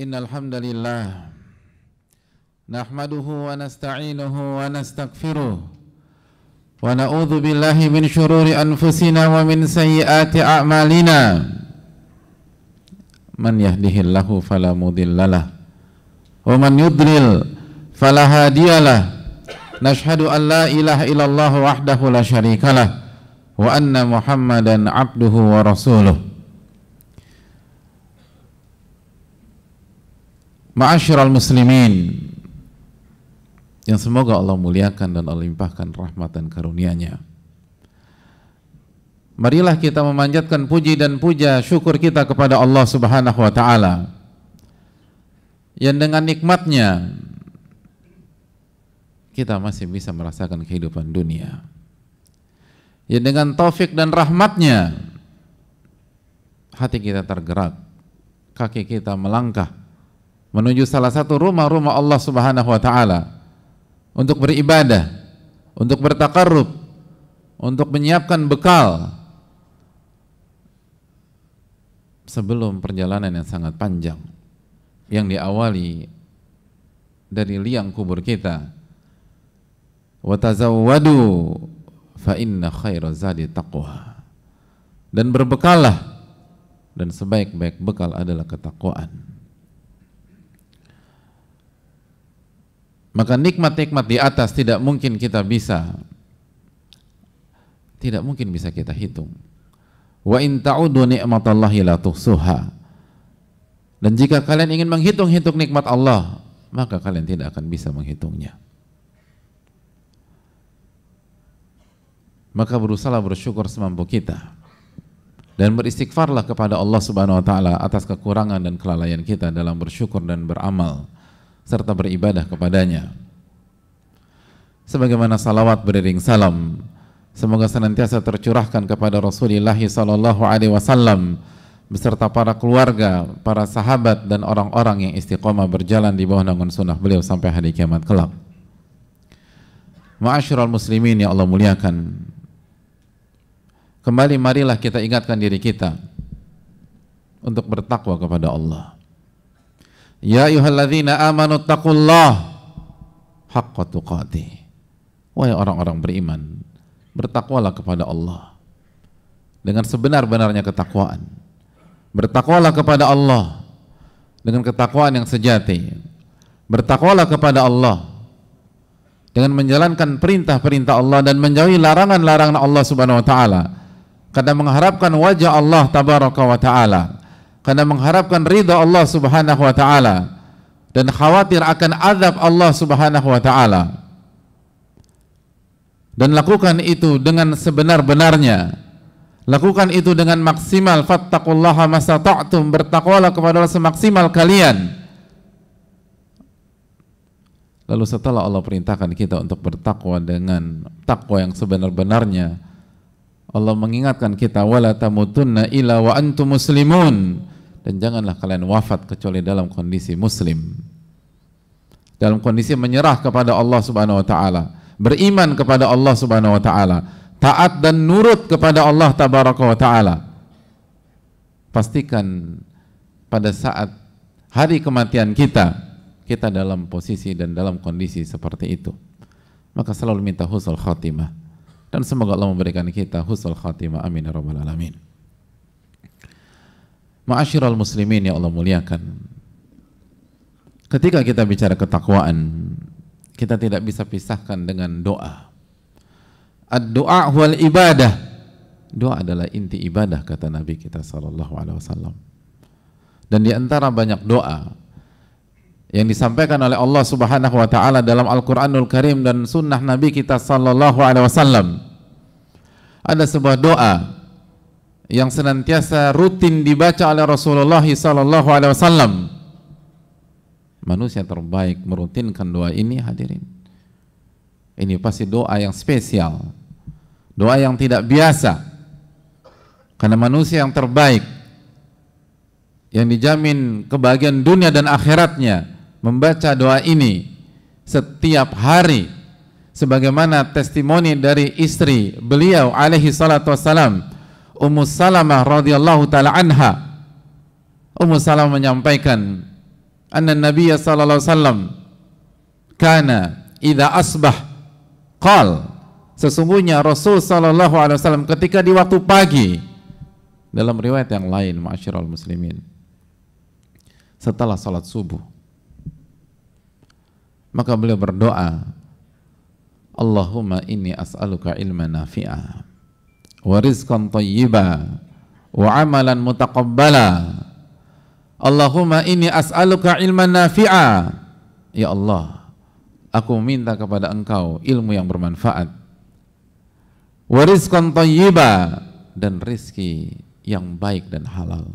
إن الحمد لله نحمده ونستعينه ونستغفره ونعوذ بالله من شرور أنفسنا ومن سيئات أعمالنا من يهده الله فلا مضل له ومن يضلل فلا هادي له نشهد أن لا إله إلا الله وحده لا شريك له وأن محمدا عبده ورسوله Ma'asyiral muslimin yang semoga Allah muliakan dan Allah limpahkan rahmat dan karunia-Nya. Marilah kita memanjatkan puji dan puja syukur kita kepada Allah Subhanahu wa taala. Yang dengan nikmatnya kita masih bisa merasakan kehidupan dunia. Yang dengan taufik dan rahmatnya hati kita tergerak, kaki kita melangkah, menuju salah satu rumah-rumah Allah Subhanahu wa taala untuk beribadah, untuk bertakarrub, untuk menyiapkan bekal sebelum perjalanan yang sangat panjang yang diawali dari liang kubur kita. Watazawwadu fa inna khaira zadi taqwa. Dan berbekallah dan sebaik-baik bekal adalah ketakwaan. Maka nikmat-nikmat di atas tidak mungkin kita bisa tidak mungkin bisa kita hitung. Wa in ta'udu ni'matallahi la tuhsuha. Dan jika kalian ingin menghitung-hitung nikmat Allah, maka kalian tidak akan bisa menghitungnya. Maka berusaha bersyukur semampu kita dan beristighfarlah kepada Allah Subhanahu wa taala atas kekurangan dan kelalaian kita dalam bersyukur dan beramal serta beribadah kepadanya. Sebagaimana salawat beriring salam, semoga senantiasa tercurahkan kepada Rasulullah Sallallahu Alaihi Wasallam beserta para keluarga, para sahabat dan orang-orang yang istiqomah berjalan di bawah naungan sunnah beliau sampai hari kiamat kelak. Ma'asyiral muslimin ya Allah muliakan. Kembali marilah kita ingatkan diri kita untuk bertakwa kepada Allah Ya ayyuhalladzina amanu taqullah haqqa tuqatih. Wahai orang-orang beriman, bertakwalah kepada Allah dengan sebenar-benarnya ketakwaan. Bertakwalah kepada Allah dengan ketakwaan yang sejati. Bertakwalah kepada Allah dengan menjalankan perintah-perintah Allah dan menjauhi larangan-larangan Allah Subhanahu wa taala. Kadang mengharapkan wajah Allah tabaraka wa taala karena mengharapkan ridha Allah Subhanahu wa taala dan khawatir akan azab Allah Subhanahu wa taala. Dan lakukan itu dengan sebenar-benarnya. Lakukan itu dengan maksimal fattaqullaha masata'tum bertakwalah kepada Allah semaksimal kalian. Lalu setelah Allah perintahkan kita untuk bertakwa dengan takwa yang sebenar-benarnya, Allah mengingatkan kita wala tamutunna illa wa antum muslimun dan janganlah kalian wafat kecuali dalam kondisi muslim. Dalam kondisi menyerah kepada Allah Subhanahu wa taala, beriman kepada Allah Subhanahu wa taala, taat dan nurut kepada Allah tabaraka wa taala. Pastikan pada saat hari kematian kita kita dalam posisi dan dalam kondisi seperti itu. Maka selalu minta husnul khatimah dan semoga Allah memberikan kita husnul khatimah amin ya rabbal alamin Ma'asyiral muslimin ya Allah muliakan Ketika kita bicara ketakwaan kita tidak bisa pisahkan dengan doa ad dua wal ibadah Doa adalah inti ibadah kata Nabi kita sallallahu alaihi wasallam dan di antara banyak doa yang disampaikan oleh Allah Subhanahu wa taala dalam Al-Qur'anul Karim dan sunnah Nabi kita sallallahu alaihi wasallam. Ada sebuah doa yang senantiasa rutin dibaca oleh Rasulullah sallallahu alaihi wasallam. Manusia terbaik merutinkan doa ini hadirin. Ini pasti doa yang spesial. Doa yang tidak biasa. Karena manusia yang terbaik yang dijamin kebahagiaan dunia dan akhiratnya membaca doa ini setiap hari sebagaimana testimoni dari istri beliau alaihi salatu wassalam Ummu Salamah radhiyallahu taala anha Ummu Salamah menyampaikan anna Nabi sallallahu wasallam kana idza asbah qal sesungguhnya Rasul sallallahu alaihi wasallam ketika di waktu pagi dalam riwayat yang lain ma'asyiral muslimin setelah salat subuh maka beliau berdoa, Allahumma inni as'aluka ilman nafi'a wa rizqan tayyiba wa amalan mutakabbala. Allahumma inni as'aluka ilman nafi'a. Ya Allah, aku minta kepada Engkau ilmu yang bermanfaat. Wa rizqan tayyiba dan rizki yang baik dan halal.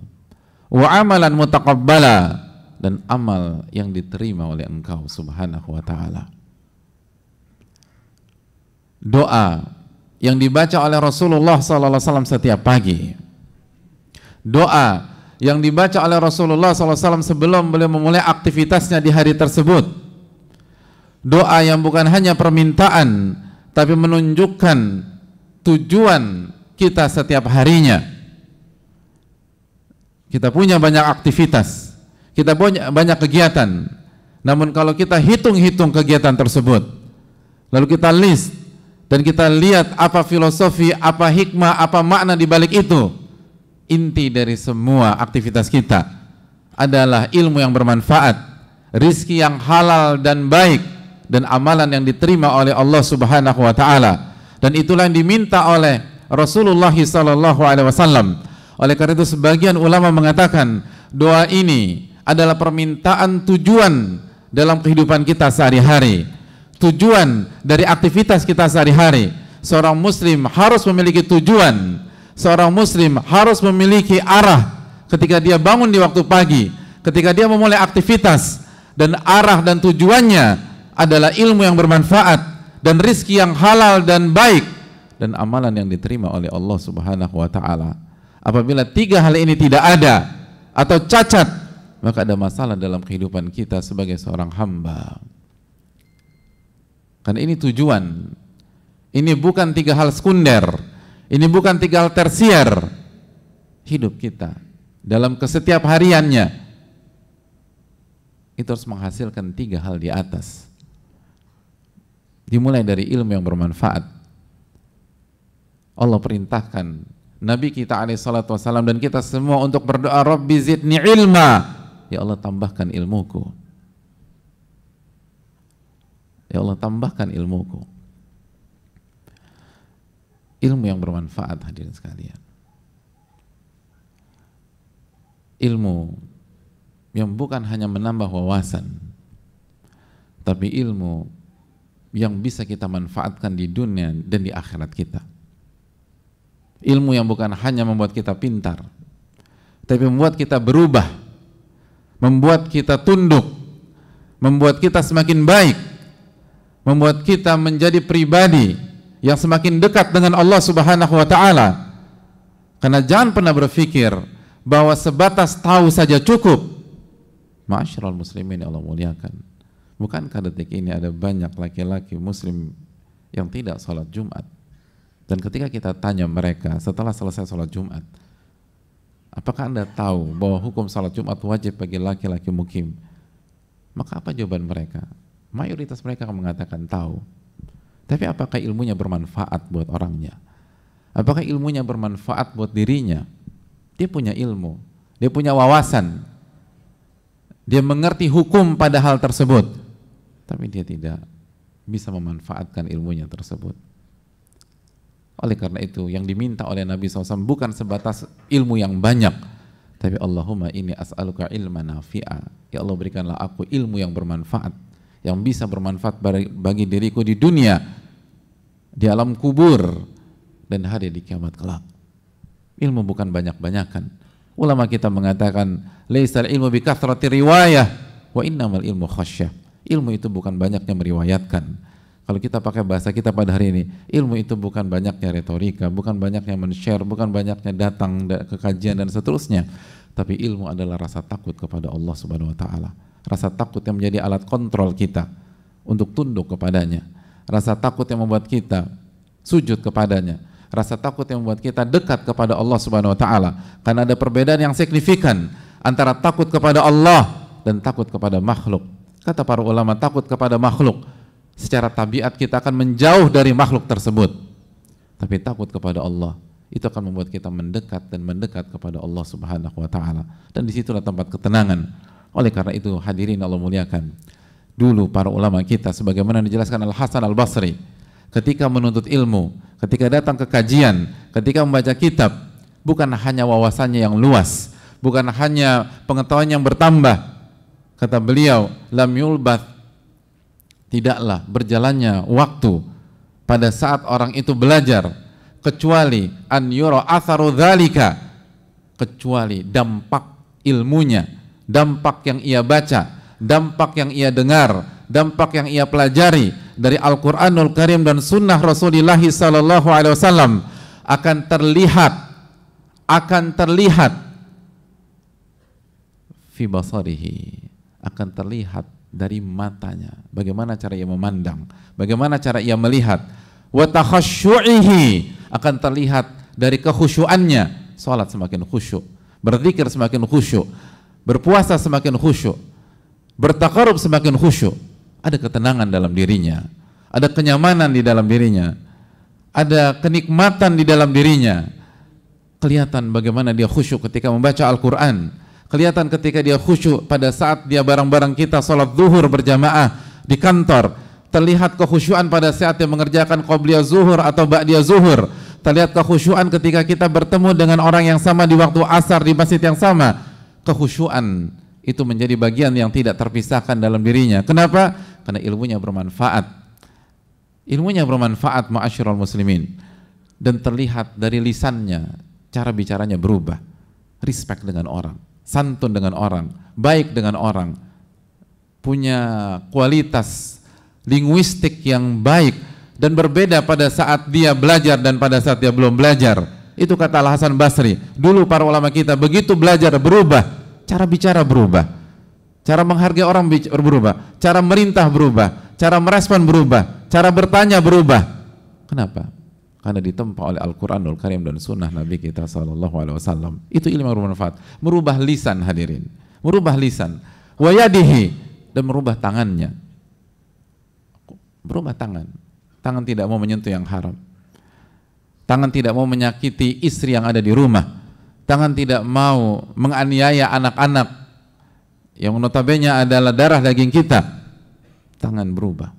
Wa amalan mutakabbala dan amal yang diterima oleh engkau subhanahu wa ta'ala doa yang dibaca oleh Rasulullah SAW setiap pagi doa yang dibaca oleh Rasulullah SAW sebelum beliau memulai aktivitasnya di hari tersebut doa yang bukan hanya permintaan tapi menunjukkan tujuan kita setiap harinya kita punya banyak aktivitas kita banyak, banyak kegiatan. Namun kalau kita hitung-hitung kegiatan tersebut, lalu kita list dan kita lihat apa filosofi, apa hikmah, apa makna di balik itu. Inti dari semua aktivitas kita adalah ilmu yang bermanfaat, rizki yang halal dan baik, dan amalan yang diterima oleh Allah Subhanahu wa taala. Dan itulah yang diminta oleh Rasulullah sallallahu alaihi wasallam. Oleh karena itu sebagian ulama mengatakan doa ini adalah permintaan tujuan dalam kehidupan kita sehari-hari. Tujuan dari aktivitas kita sehari-hari. Seorang muslim harus memiliki tujuan. Seorang muslim harus memiliki arah ketika dia bangun di waktu pagi, ketika dia memulai aktivitas dan arah dan tujuannya adalah ilmu yang bermanfaat dan rizki yang halal dan baik dan amalan yang diterima oleh Allah Subhanahu wa taala. Apabila tiga hal ini tidak ada atau cacat maka ada masalah dalam kehidupan kita sebagai seorang hamba. Karena ini tujuan. Ini bukan tiga hal sekunder. Ini bukan tiga hal tersier. Hidup kita dalam kesetiap hariannya itu harus menghasilkan tiga hal di atas. Dimulai dari ilmu yang bermanfaat. Allah perintahkan Nabi kita alaihi salatu dan kita semua untuk berdoa Rabbi zidni ilma Ya Allah tambahkan ilmuku. Ya Allah tambahkan ilmuku. Ilmu yang bermanfaat hadirin sekalian. Ilmu yang bukan hanya menambah wawasan, tapi ilmu yang bisa kita manfaatkan di dunia dan di akhirat kita ilmu yang bukan hanya membuat kita pintar, tapi membuat kita berubah membuat kita tunduk, membuat kita semakin baik, membuat kita menjadi pribadi yang semakin dekat dengan Allah Subhanahu wa taala. Karena jangan pernah berpikir bahwa sebatas tahu saja cukup. Ma'asyiral muslimin Allah muliakan. Bukankah detik ini ada banyak laki-laki muslim yang tidak sholat Jumat? Dan ketika kita tanya mereka setelah selesai sholat Jumat, Apakah Anda tahu bahwa hukum salat Jumat wajib bagi laki-laki mukim? Maka apa jawaban mereka? Mayoritas mereka akan mengatakan tahu. Tapi apakah ilmunya bermanfaat buat orangnya? Apakah ilmunya bermanfaat buat dirinya? Dia punya ilmu, dia punya wawasan. Dia mengerti hukum pada hal tersebut, tapi dia tidak bisa memanfaatkan ilmunya tersebut. Oleh karena itu, yang diminta oleh Nabi SAW bukan sebatas ilmu yang banyak, tapi Allahumma ini as'aluka ilma nafi'a. Ya Allah berikanlah aku ilmu yang bermanfaat, yang bisa bermanfaat bagi diriku di dunia, di alam kubur, dan hari di kiamat kelak. Ilmu bukan banyak-banyakan. Ulama kita mengatakan, "Laisal ilmu bi kathrati riwayah wa innamal ilmu khasyah." Ilmu itu bukan banyaknya meriwayatkan, kalau kita pakai bahasa kita pada hari ini, ilmu itu bukan banyaknya retorika, bukan banyaknya men-share, bukan banyaknya datang ke kajian dan seterusnya. Tapi ilmu adalah rasa takut kepada Allah Subhanahu wa taala. Rasa takut yang menjadi alat kontrol kita untuk tunduk kepadanya. Rasa takut yang membuat kita sujud kepadanya. Rasa takut yang membuat kita dekat kepada Allah Subhanahu wa taala karena ada perbedaan yang signifikan antara takut kepada Allah dan takut kepada makhluk. Kata para ulama takut kepada makhluk secara tabiat kita akan menjauh dari makhluk tersebut. Tapi takut kepada Allah itu akan membuat kita mendekat dan mendekat kepada Allah Subhanahu wa taala. Dan disitulah tempat ketenangan. Oleh karena itu hadirin Allah muliakan. Dulu para ulama kita sebagaimana dijelaskan Al Hasan Al Basri ketika menuntut ilmu, ketika datang ke kajian, ketika membaca kitab bukan hanya wawasannya yang luas, bukan hanya pengetahuan yang bertambah. Kata beliau, lam yulbath tidaklah berjalannya waktu pada saat orang itu belajar kecuali an yura atharu dhalika kecuali dampak ilmunya dampak yang ia baca dampak yang ia dengar dampak yang ia pelajari dari Al-Qur'anul Karim dan sunnah Rasulullah sallallahu alaihi wasallam akan terlihat akan terlihat fi basarihi akan terlihat dari matanya. Bagaimana cara ia memandang? Bagaimana cara ia melihat? Wa akan terlihat dari kekhusyuannya. Salat semakin khusyuk, berzikir semakin khusyuk, berpuasa semakin khusyuk, bertakarub semakin khusyuk. Ada ketenangan dalam dirinya, ada kenyamanan di dalam dirinya, ada kenikmatan di dalam dirinya. Kelihatan bagaimana dia khusyuk ketika membaca Al-Qur'an kelihatan ketika dia khusyuk pada saat dia barang-barang kita sholat zuhur berjamaah di kantor terlihat kekhusyuan pada saat dia mengerjakan qobliya zuhur atau ba'diya zuhur terlihat kekhusyuan ketika kita bertemu dengan orang yang sama di waktu asar di masjid yang sama kekhusyuan itu menjadi bagian yang tidak terpisahkan dalam dirinya kenapa? karena ilmunya bermanfaat ilmunya bermanfaat ma'asyiral muslimin dan terlihat dari lisannya cara bicaranya berubah respect dengan orang santun dengan orang, baik dengan orang, punya kualitas linguistik yang baik dan berbeda pada saat dia belajar dan pada saat dia belum belajar. Itu kata Al Hasan Basri. Dulu para ulama kita begitu belajar berubah, cara bicara berubah, cara menghargai orang berubah, cara merintah berubah, cara merespon berubah, cara bertanya berubah. Kenapa? karena ditempa oleh Al-Quranul Karim dan Sunnah Nabi kita Sallallahu Alaihi Wasallam. Itu ilmu yang bermanfaat. Merubah lisan hadirin, merubah lisan, wayadihi dan merubah tangannya. Berubah tangan. Tangan tidak mau menyentuh yang haram. Tangan tidak mau menyakiti istri yang ada di rumah. Tangan tidak mau menganiaya anak-anak yang notabene adalah darah daging kita. Tangan berubah.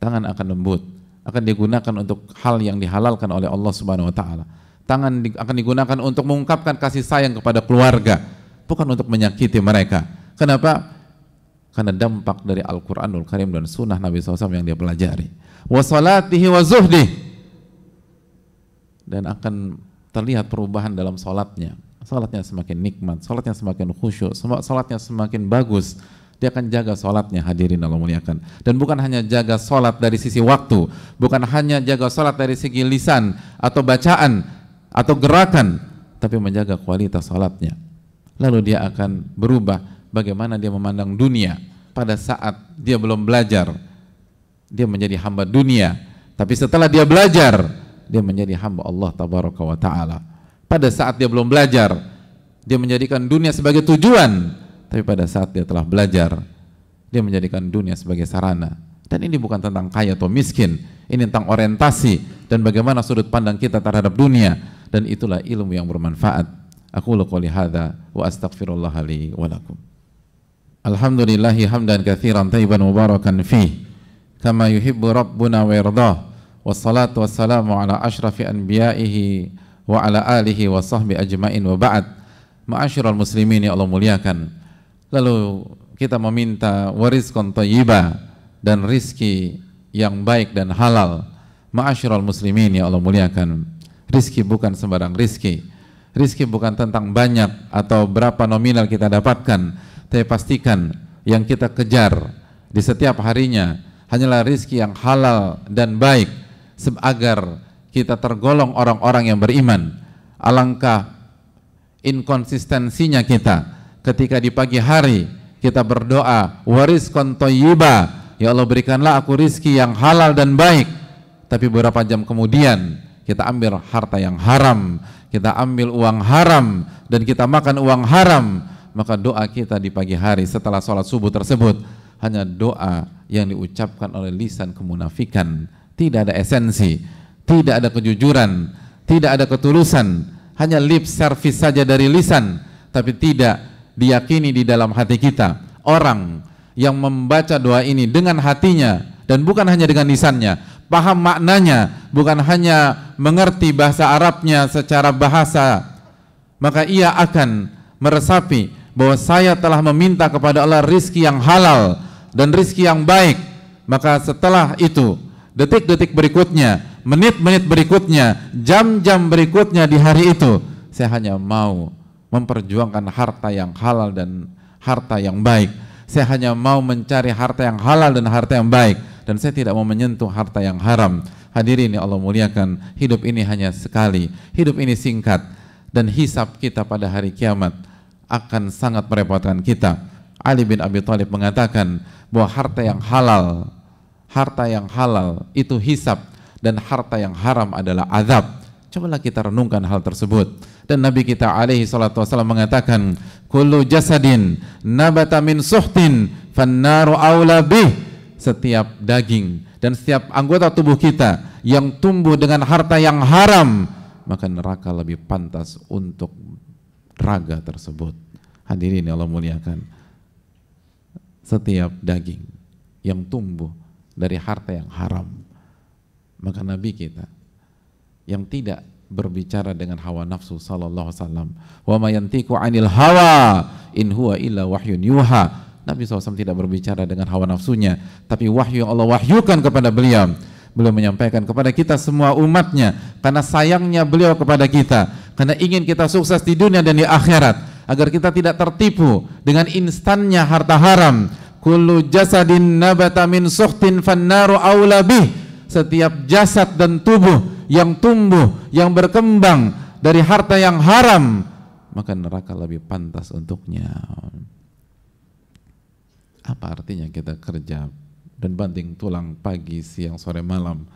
Tangan akan lembut akan digunakan untuk hal yang dihalalkan oleh Allah Subhanahu wa taala. Tangan akan digunakan untuk mengungkapkan kasih sayang kepada keluarga, bukan untuk menyakiti mereka. Kenapa? Karena dampak dari Al-Qur'anul Karim dan sunnah Nabi SAW yang dia pelajari. Wa salatihi wa zuhdi. Dan akan terlihat perubahan dalam salatnya. Salatnya semakin nikmat, salatnya semakin khusyuk, salatnya semakin bagus, dia akan jaga sholatnya hadirin Allah muliakan dan bukan hanya jaga sholat dari sisi waktu bukan hanya jaga sholat dari segi lisan atau bacaan atau gerakan tapi menjaga kualitas sholatnya lalu dia akan berubah bagaimana dia memandang dunia pada saat dia belum belajar dia menjadi hamba dunia tapi setelah dia belajar dia menjadi hamba Allah tabaraka wa taala pada saat dia belum belajar dia menjadikan dunia sebagai tujuan tapi pada saat dia telah belajar, dia menjadikan dunia sebagai sarana. Dan ini bukan tentang kaya atau miskin, ini tentang orientasi dan bagaimana sudut pandang kita terhadap dunia. Dan itulah ilmu yang bermanfaat. Aku qouli hadza wa astaghfirullah li wa Alhamdulillahi hamdan kathiran taiban mubarakan fi kama yuhibbu rabbuna wa yardah. Wassalatu wassalamu ala ashrafi anbiya'ihi wa ala alihi wa sahbihi ajmain wa ba'd. Ma'asyiral muslimin ya Allah muliakan. Lalu kita meminta waris kontoyiba dan rizki yang baik dan halal. Ma'asyiral muslimin ya Allah muliakan. Rizki bukan sembarang rizki. Rizki bukan tentang banyak atau berapa nominal kita dapatkan. Tapi pastikan yang kita kejar di setiap harinya hanyalah rizki yang halal dan baik agar kita tergolong orang-orang yang beriman. Alangkah inkonsistensinya kita ketika di pagi hari kita berdoa wariskon toyiba ya Allah berikanlah aku rizki yang halal dan baik tapi beberapa jam kemudian kita ambil harta yang haram kita ambil uang haram dan kita makan uang haram maka doa kita di pagi hari setelah sholat subuh tersebut hanya doa yang diucapkan oleh lisan kemunafikan tidak ada esensi tidak ada kejujuran tidak ada ketulusan hanya lip service saja dari lisan tapi tidak diyakini di dalam hati kita. Orang yang membaca doa ini dengan hatinya dan bukan hanya dengan nisannya paham maknanya, bukan hanya mengerti bahasa Arabnya secara bahasa, maka ia akan meresapi bahwa saya telah meminta kepada Allah rizki yang halal dan rizki yang baik. Maka setelah itu, detik-detik berikutnya, menit-menit berikutnya, jam-jam berikutnya di hari itu, saya hanya mau memperjuangkan harta yang halal dan harta yang baik. Saya hanya mau mencari harta yang halal dan harta yang baik dan saya tidak mau menyentuh harta yang haram. Hadirin yang Allah muliakan, hidup ini hanya sekali. Hidup ini singkat dan hisap kita pada hari kiamat akan sangat merepotkan kita. Ali bin Abi Thalib mengatakan bahwa harta yang halal, harta yang halal itu hisap dan harta yang haram adalah azab. Cobalah kita renungkan hal tersebut dan Nabi kita alaihi salatu wasallam mengatakan kullu jasadin nabata min suhtin fannaru aula bih setiap daging dan setiap anggota tubuh kita yang tumbuh dengan harta yang haram maka neraka lebih pantas untuk raga tersebut hadirin Allah muliakan setiap daging yang tumbuh dari harta yang haram maka nabi kita yang tidak berbicara dengan hawa nafsu sallallahu alaihi wasallam. Wa mayantiku 'anil hawa in huwa illa wahyun yuha. Nabi SAW tidak berbicara dengan hawa nafsunya, tapi wahyu yang Allah wahyukan kepada beliau. Beliau menyampaikan kepada kita semua umatnya karena sayangnya beliau kepada kita, karena ingin kita sukses di dunia dan di akhirat agar kita tidak tertipu dengan instannya harta haram. Kullu jasadin nabata min suhtin fannaru aula bih. Setiap jasad dan tubuh yang tumbuh, yang berkembang dari harta yang haram, maka neraka lebih pantas untuknya. Apa artinya kita kerja dan banting tulang pagi, siang, sore, malam?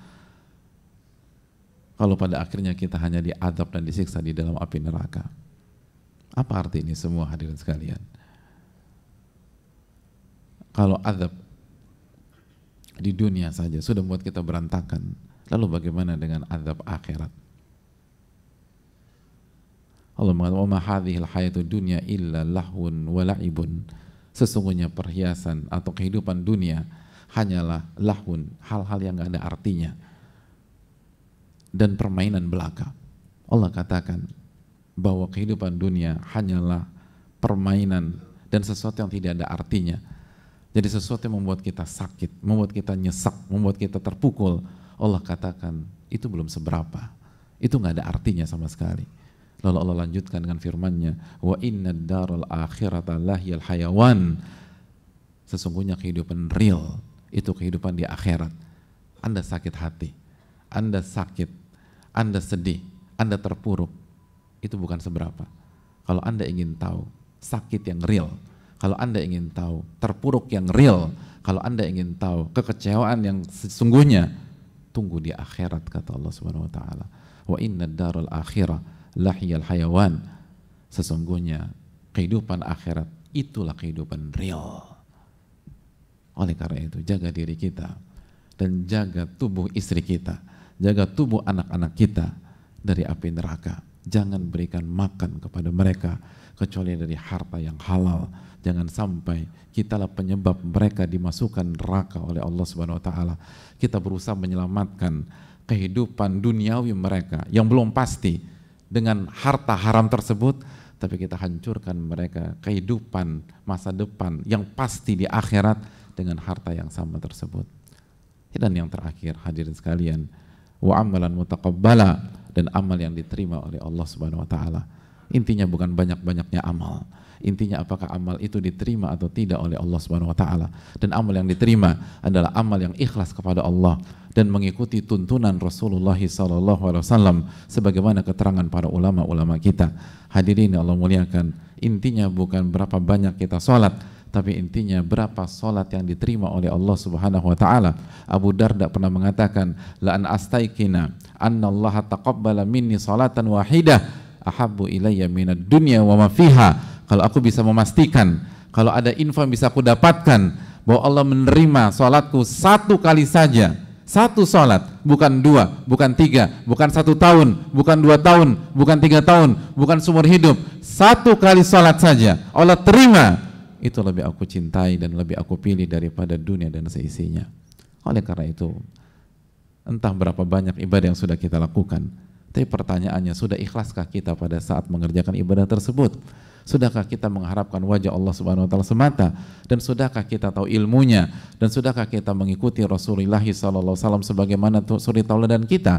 Kalau pada akhirnya kita hanya diadab dan disiksa di dalam api neraka. Apa arti ini semua hadirin sekalian? Kalau adab di dunia saja sudah membuat kita berantakan Lalu bagaimana dengan azab akhirat? Allah mengatakan, "Wa al hayatud dunya illa lahun wa la'ibun." Sesungguhnya perhiasan atau kehidupan dunia hanyalah lahun, hal-hal yang gak ada artinya dan permainan belaka. Allah katakan bahwa kehidupan dunia hanyalah permainan dan sesuatu yang tidak ada artinya. Jadi sesuatu yang membuat kita sakit, membuat kita nyesak, membuat kita terpukul, Allah katakan itu belum seberapa. Itu nggak ada artinya sama sekali. Lalu Allah lanjutkan dengan firman-Nya, "Wa inna darul akhirata yal hayawan." Sesungguhnya kehidupan real itu kehidupan di akhirat. Anda sakit hati, Anda sakit, Anda sedih, Anda terpuruk. Itu bukan seberapa. Kalau Anda ingin tahu sakit yang real, kalau Anda ingin tahu terpuruk yang real, kalau Anda ingin tahu kekecewaan yang sesungguhnya, tunggu di akhirat kata Allah Subhanahu wa taala. Wa innad daral akhirah lahiyal hayawan. Sesungguhnya kehidupan akhirat itulah kehidupan real. Oleh karena itu jaga diri kita dan jaga tubuh istri kita, jaga tubuh anak-anak kita dari api neraka jangan berikan makan kepada mereka kecuali dari harta yang halal. Jangan sampai kitalah penyebab mereka dimasukkan neraka oleh Allah Subhanahu wa taala. Kita berusaha menyelamatkan kehidupan duniawi mereka yang belum pasti dengan harta haram tersebut tapi kita hancurkan mereka kehidupan masa depan yang pasti di akhirat dengan harta yang sama tersebut. Dan yang terakhir hadirin sekalian, wa amalan mutaqabbala dan amal yang diterima oleh Allah Subhanahu wa taala. Intinya bukan banyak-banyaknya amal. Intinya apakah amal itu diterima atau tidak oleh Allah Subhanahu wa taala. Dan amal yang diterima adalah amal yang ikhlas kepada Allah dan mengikuti tuntunan Rasulullah sallallahu alaihi wasallam sebagaimana keterangan para ulama-ulama kita. Hadirin Allah muliakan, intinya bukan berapa banyak kita salat, tapi intinya berapa solat yang diterima oleh Allah Subhanahu wa taala. Abu Darda pernah mengatakan, "La an astaikina anna Allah taqabbala minni salatan wahidah ahabbu ilayya minad dunya wa ma fiha." Kalau aku bisa memastikan, kalau ada info yang bisa aku dapatkan bahwa Allah menerima salatku satu kali saja, satu salat, bukan dua, bukan tiga, bukan satu tahun, bukan dua tahun, bukan tiga tahun, bukan seumur hidup, satu kali salat saja Allah terima itu lebih aku cintai dan lebih aku pilih daripada dunia dan seisinya. Oleh karena itu, entah berapa banyak ibadah yang sudah kita lakukan, tapi pertanyaannya, sudah ikhlaskah kita pada saat mengerjakan ibadah tersebut? Sudahkah kita mengharapkan wajah Allah Subhanahu wa taala semata dan sudahkah kita tahu ilmunya dan sudahkah kita mengikuti Rasulullah SAW sebagaimana suri tauladan kita?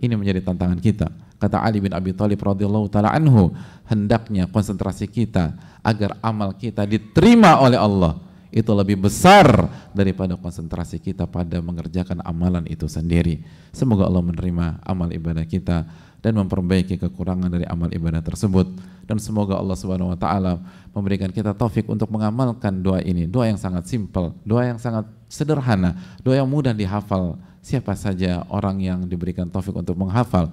Ini menjadi tantangan kita. Kata Ali bin Abi Thalib radhiyallahu taala anhu, hendaknya konsentrasi kita agar amal kita diterima oleh Allah itu lebih besar daripada konsentrasi kita pada mengerjakan amalan itu sendiri. Semoga Allah menerima amal ibadah kita dan memperbaiki kekurangan dari amal ibadah tersebut dan semoga Allah Subhanahu wa taala memberikan kita taufik untuk mengamalkan doa ini. Doa yang sangat simpel, doa yang sangat sederhana, doa yang mudah dihafal. Siapa saja orang yang diberikan taufik untuk menghafal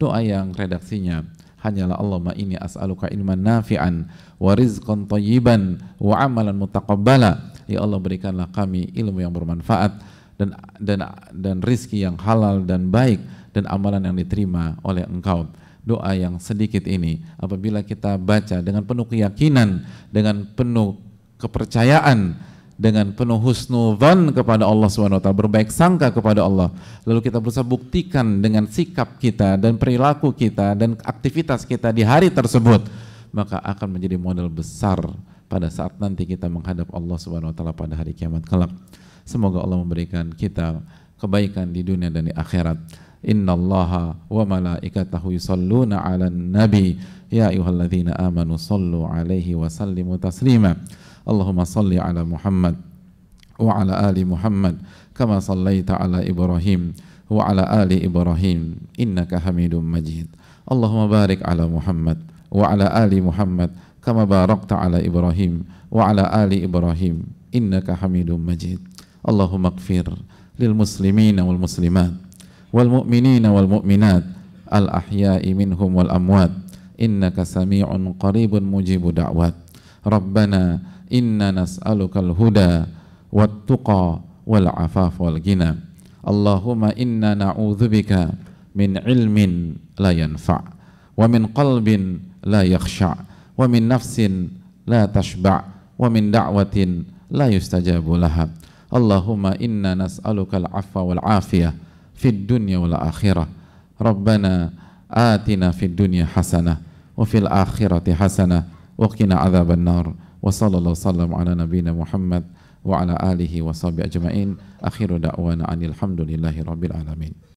doa yang redaksinya hanyalah Allah Allahumma ini as'aluka ilman nafi'an wa rizqan tayyiban wa amalan mutaqabbala ya Allah berikanlah kami ilmu yang bermanfaat dan dan dan rizki yang halal dan baik dan amalan yang diterima oleh engkau doa yang sedikit ini apabila kita baca dengan penuh keyakinan dengan penuh kepercayaan dengan penuh husnuzan kepada Allah Swt, berbaik sangka kepada Allah. Lalu kita berusaha buktikan dengan sikap kita dan perilaku kita dan aktivitas kita di hari tersebut, maka akan menjadi modal besar pada saat nanti kita menghadap Allah Swt pada hari kiamat kelak. Semoga Allah memberikan kita kebaikan di dunia dan di akhirat. Inna Allaha wa malaikatahu yusalluna ala nabi ya amanu sallu 'alaihi wa sallimu taslima. اللهم صل على محمد وعلى آل محمد كما صليت على إبراهيم وعلى آل إبراهيم إنك حميد مجيد اللهم بارك على محمد وعلى آل محمد كما باركت على إبراهيم وعلى آل إبراهيم إنك حميد مجيد اللهم اغفر للمسلمين والمسلمات والمؤمنين والمؤمنات الأحياء منهم والأموات إنك سميع قريب مجيب دعوات ربنا inna nas'alukal huda wat tuqa wal afaf wal gina Allahumma inna na'udzubika min ilmin la yanfa' wa min qalbin la yakhsha' wa min nafsin la tashba' wa min da'watin la yustajabu laha Allahumma inna nas'alukal afwa wal afiyah fid dunya wal akhirah Rabbana atina fid dunya hasanah وفي الآخرة حسنة وقنا عذاب النار وصلى الله وسلم على نبينا محمد وعلى آله وصحبه أجمعين أخير دعوانا أن الحمد لله رب العالمين